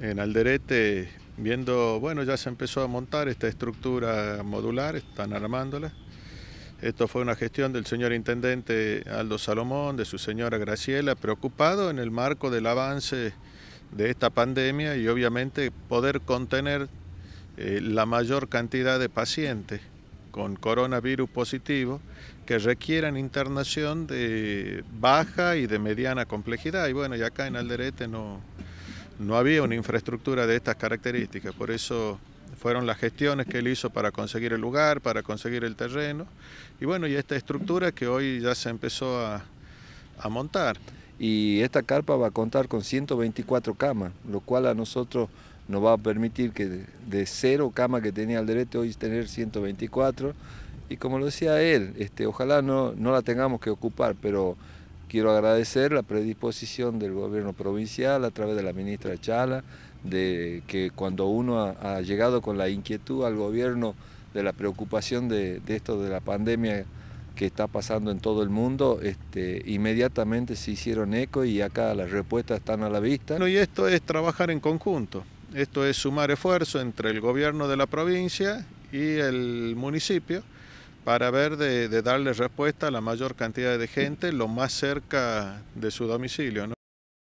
en Alderete viendo, bueno, ya se empezó a montar esta estructura modular, están armándola. Esto fue una gestión del señor intendente Aldo Salomón, de su señora Graciela, preocupado en el marco del avance de esta pandemia y obviamente poder contener eh, la mayor cantidad de pacientes con coronavirus positivo que requieran internación de baja y de mediana complejidad. Y bueno, y acá en Alderete no, no había una infraestructura de estas características, por eso fueron las gestiones que él hizo para conseguir el lugar, para conseguir el terreno, y bueno, y esta estructura que hoy ya se empezó a, montar. Y esta carpa va a contar con 124 camas, lo cual a nosotros nos va a permitir que de cero camas que tenía derecho, hoy tener 124, y como lo decía él, este, ojalá no, no la tengamos que ocupar, pero quiero agradecer la predisposición del gobierno provincial a través de la ministra Chala, de que cuando uno ha, llegado con la inquietud al gobierno de la preocupación de, esto de la pandemia que está pasando en todo el mundo, este, inmediatamente se hicieron eco y acá las respuestas están a la vista. y esto es trabajar en conjunto, esto es sumar esfuerzo entre el gobierno de la provincia y el municipio para ver de, de darle respuesta a la mayor cantidad de gente lo más cerca de su domicilio.